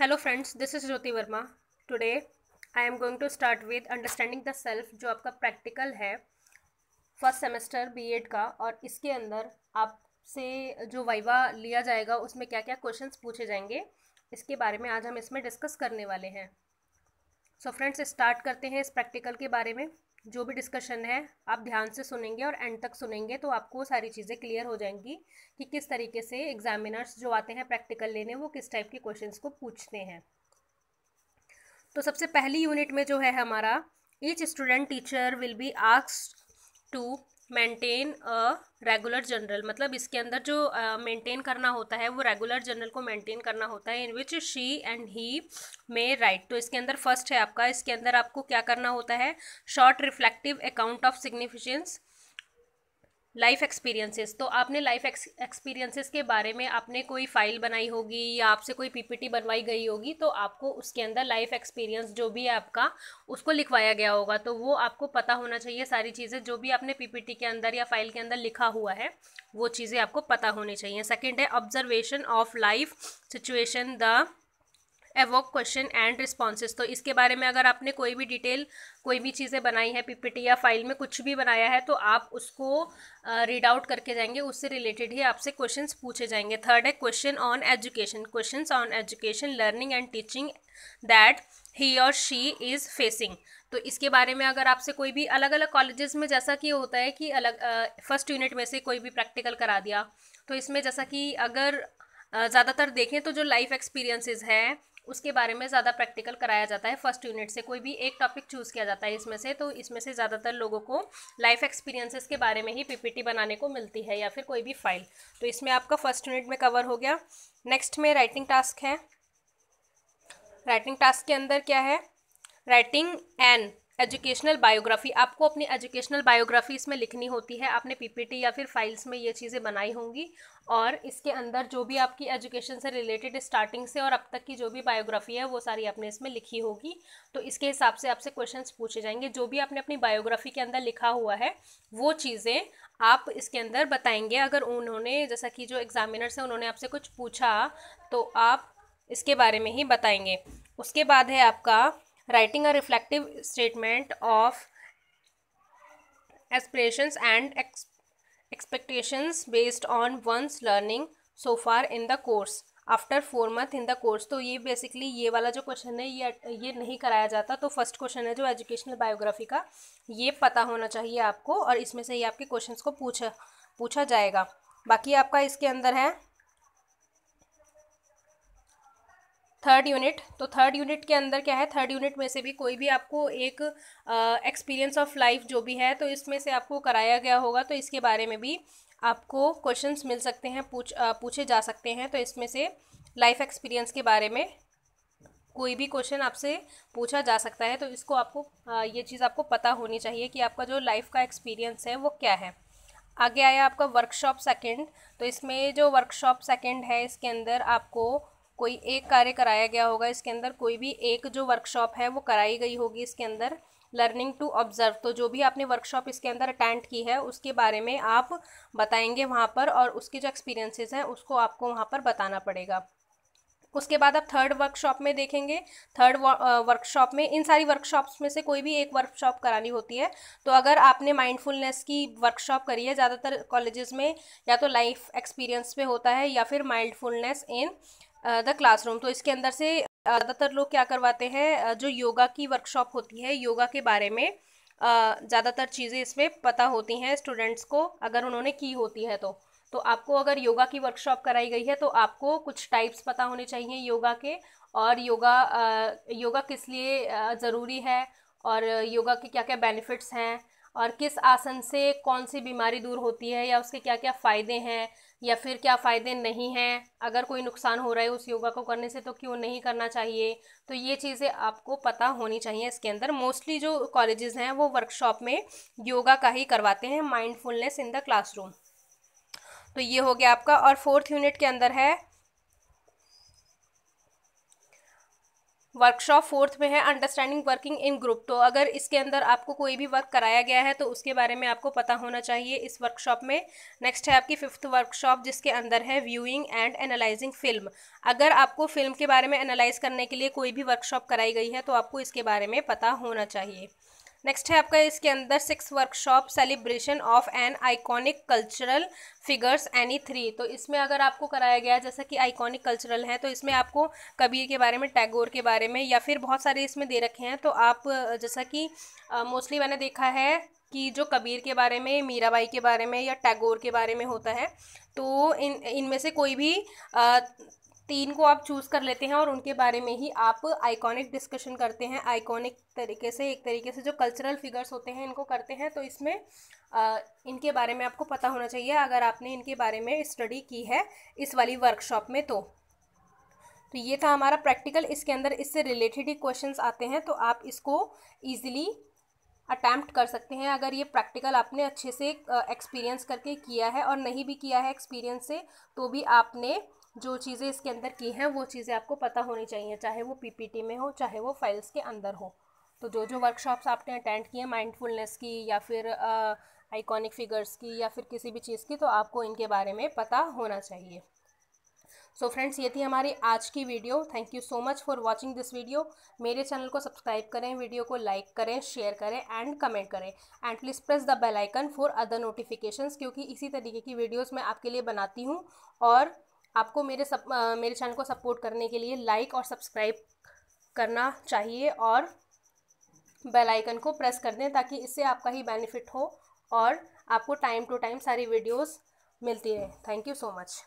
hello friends this is Jyoti Verma today I am going to start with understanding the self जो आपका practical है first semester BEd का और इसके अंदर आपसे जो वाइवा लिया जाएगा उसमें क्या क्या क्वेश्चंस पूछे जाएंगे इसके बारे में आज हम इसमें डिस्कस करने वाले हैं सो फ्रेंड्स स्टार्ट करते हैं इस प्रैक्टिकल के बारे में जो भी डिस्कशन है आप ध्यान से सुनेंगे और एंड तक सुनेंगे तो आपको सारी चीज़ें क्लियर हो जाएंगी कि किस तरीके से एग्जामिनर्स जो आते हैं प्रैक्टिकल लेने वो किस टाइप के क्वेश्चंस को पूछते हैं तो सबसे पहली यूनिट में जो है हमारा each student teacher will be asked to maintain a regular journal मतलब इसके अंदर जो मेंटेन uh, करना होता है वो रेगुलर जनरल को मेंटेन करना होता है in which she and he may write तो इसके अंदर फर्स्ट है आपका इसके अंदर आपको क्या करना होता है short reflective account of significance life experiences तो आपने लाइफ एक्सपीरियंसेस के बारे में आपने कोई फाइल बनाई होगी या आपसे कोई पीपीटी बनवाई गई होगी तो आपको उसके अंदर लाइफ एक्सपीरियंस जो भी है आपका उसको लिखवाया गया होगा तो वो आपको पता होना चाहिए सारी चीज़ें जो भी आपने पीपीटी के अंदर या फाइल के अंदर लिखा हुआ है वो चीज़ें आपको पता होनी चाहिए सेकेंड है observation of life situation the evoke question and responses तो इसके बारे में अगर आपने कोई भी डिटेल कोई भी चीज़ें बनाई है पीपीटी या फाइल में कुछ भी बनाया है तो आप उसको रीड आउट करके जाएंगे उससे रिलेटेड ही आपसे क्वेश्चन पूछे जाएंगे थर्ड है question on education question on education learning and teaching that he और शी इज़ फेसिंग तो इसके बारे में अगर आपसे कोई भी अलग अलग कॉलेजेस में जैसा कि होता है कि अलग फर्स्ट यूनिट में से कोई भी प्रैक्टिकल करा दिया तो इसमें जैसा कि अगर ज़्यादातर देखें तो जो लाइफ एक्सपीरियंसेस हैं उसके बारे में ज़्यादा प्रैक्टिकल कराया जाता है फर्स्ट यूनिट से कोई भी एक टॉपिक चूज़ किया जाता है इसमें से तो इसमें से ज़्यादातर लोगों को लाइफ एक्सपीरियंसेस के बारे में ही पीपीटी बनाने को मिलती है या फिर कोई भी फाइल तो इसमें आपका फर्स्ट यूनिट में कवर हो गया नेक्स्ट में राइटिंग टास्क है राइटिंग टास्क के अंदर क्या है राइटिंग एन एजुकेशनल बायोग्राफी आपको अपनी एजुकेशनल बायोग्राफी इसमें लिखनी होती है आपने पीपीटी या फिर फाइल्स में ये चीज़ें बनाई होंगी और इसके अंदर जो भी आपकी एजुकेशन से रिलेटेड स्टार्टिंग से और अब तक की जो भी बायोग्राफी है वो सारी आपने इसमें लिखी होगी तो इसके हिसाब से आपसे क्वेश्चन पूछे जाएंगे जो भी आपने अपनी बायोग्राफी के अंदर लिखा हुआ है वो चीज़ें आप इसके अंदर बताएंगे अगर उन्होंने जैसा कि जो एग्जामिनर्स हैं उन्होंने आपसे कुछ पूछा तो आप इसके बारे में ही बताएंगे उसके बाद है आपका writing a reflective statement of expression and ex based on once learning so far in the course after four month in the course तो ये बेसिकली ये वाला जो क्वेश्चन है ये ये नहीं कराया जाता तो फर्स्ट क्वेश्चन है जो एजुकेशनल बायोग्राफी का ये पता होना चाहिए आपको और इसमें से ही आपके क्वेश्चन को पूछा पूछा जाएगा बाकी आपका इसके अंदर है थर्ड यूनिट तो थर्ड यूनिट के अंदर क्या है थर्ड यूनिट में से भी कोई भी आपको एक एक्सपीरियंस ऑफ लाइफ जो भी है तो इसमें से आपको कराया गया होगा तो इसके बारे में भी आपको क्वेश्चंस मिल सकते हैं पूछ आ, पूछे जा सकते हैं तो इसमें से लाइफ एक्सपीरियंस के बारे में कोई भी क्वेश्चन आपसे पूछा जा सकता है तो इसको आपको आ, ये चीज़ आपको पता होनी चाहिए कि आपका जो लाइफ का एक्सपीरियंस है वो क्या है आगे आया आपका वर्कशॉप सेकंड तो इसमें जो वर्कशॉप सेकंड है इसके अंदर आपको कोई एक कार्य कराया गया होगा इसके अंदर कोई भी एक जो वर्कशॉप है वो कराई गई होगी इसके अंदर लर्निंग टू ऑब्जर्व तो जो भी आपने वर्कशॉप इसके अंदर अटेंड की है उसके बारे में आप बताएंगे वहाँ पर और उसके जो एक्सपीरियंसेस हैं उसको आपको वहाँ पर बताना पड़ेगा उसके बाद आप थर्ड वर्कशॉप में देखेंगे थर्ड वर्कशॉप में इन सारी वर्कशॉप्स में से कोई भी एक वर्कशॉप करानी होती है तो अगर आपने माइंडफुलनेस की वर्कशॉप करी है ज़्यादातर कॉलेजेस में या तो लाइफ एक्सपीरियंस पे होता है या फिर माइंडफुलनेस इन द क्लासरूम तो इसके अंदर से ज़्यादातर लोग क्या करवाते हैं जो योगा की वर्कशॉप होती है योगा के बारे में ज़्यादातर चीज़ें इसमें पता होती हैं स्टूडेंट्स को अगर उन्होंने की होती है तो तो आपको अगर योगा की वर्कशॉप कराई गई है तो आपको कुछ टाइप्स पता होने चाहिए योगा के और योगा योगा किस लिए ज़रूरी है और योगा के क्या क्या बेनिफिट्स हैं और किस आसन से कौन सी बीमारी दूर होती है या उसके क्या क्या फ़ायदे हैं या फिर क्या फ़ायदे नहीं हैं अगर कोई नुकसान हो रहा है उस योगा को करने से तो क्यों नहीं करना चाहिए तो ये चीज़ें आपको पता होनी चाहिए इसके अंदर मोस्टली जो कॉलेजेस हैं वो वर्कशॉप में योगा का ही करवाते हैं माइंडफुलनेस इन द क्लासरूम तो ये हो गया आपका और फोर्थ यूनिट के अंदर है वर्कशॉप फोर्थ में है अंडरस्टैंडिंग वर्किंग इन ग्रुप तो अगर इसके अंदर आपको कोई भी वर्क कराया गया है तो उसके बारे में आपको पता होना चाहिए इस वर्कशॉप में नेक्स्ट है आपकी फिफ्थ वर्कशॉप जिसके अंदर है व्यूइंग एंड एनालाइजिंग फिल्म अगर आपको फिल्म के बारे में एनालाइज करने के लिए कोई भी वर्कशॉप कराई गई है तो आपको इसके बारे में पता होना चाहिए नेक्स्ट है आपका इसके अंदर six workshop celebration of an iconic cultural figures any three तो इसमें अगर आपको कराया गया जैसा कि आइकॉनिक कल्चरल है तो इसमें आपको कबीर के बारे में टैगोर के बारे में या फिर बहुत सारे इसमें दे रखे हैं तो आप जैसा कि मोस्टली मैंने देखा है कि जो कबीर के बारे में मीराबाई के बारे में या टैगोर के बारे में होता है तो इन इनमें से कोई भी आ, तीन को आप चूज़ कर लेते हैं और उनके बारे में ही आप आइकॉनिक डिस्कशन करते हैं आइकॉनिक तरीके से एक तरीके से जो कल्चरल फिगर्स होते हैं इनको करते हैं तो इसमें आ, इनके बारे में आपको पता होना चाहिए अगर आपने इनके बारे में स्टडी की है इस वाली वर्कशॉप में तो तो ये था हमारा प्रैक्टिकल इसके अंदर इससे रिलेटेड ही क्वेश्चन आते हैं तो आप इसको ईजिली अटैम्प्ट कर सकते हैं अगर ये प्रैक्टिकल आपने अच्छे से एक्सपीरियंस करके किया है और नहीं भी किया है एक्सपीरियंस से तो भी आपने जो चीज़ें इसके अंदर की हैं वो चीज़ें आपको पता होनी चाहिए चाहे वो पीपीटी में हो चाहे वो फाइल्स के अंदर हो तो जो जो वर्कशॉप्स आपने अटेंड किए हैं माइंडफुलनेस की या फिर आइकॉनिक फिगर्स की या फिर किसी भी चीज़ की तो आपको इनके बारे में पता होना चाहिए सो so फ्रेंड्स ये थी हमारी आज की video thank you so much for watching this video मेरे चैनल को सब्सक्राइब करें वीडियो को लाइक करें शेयर करें एंड कमेंट करें and please press the bell icon for other notifications क्योंकि इसी तरीके की वीडियोस मैं आपके लिए बनाती हूँ और आपको मेरे सब मेरे चैनल को सपोर्ट करने के लिए लाइक और सब्सक्राइब करना चाहिए और बेल आइकन को प्रेस कर दें ताकि इससे आपका ही बेनिफिट हो और आपको टाइम टू टाइम सारी वीडियोस मिलती रहे थैंक यू सो मच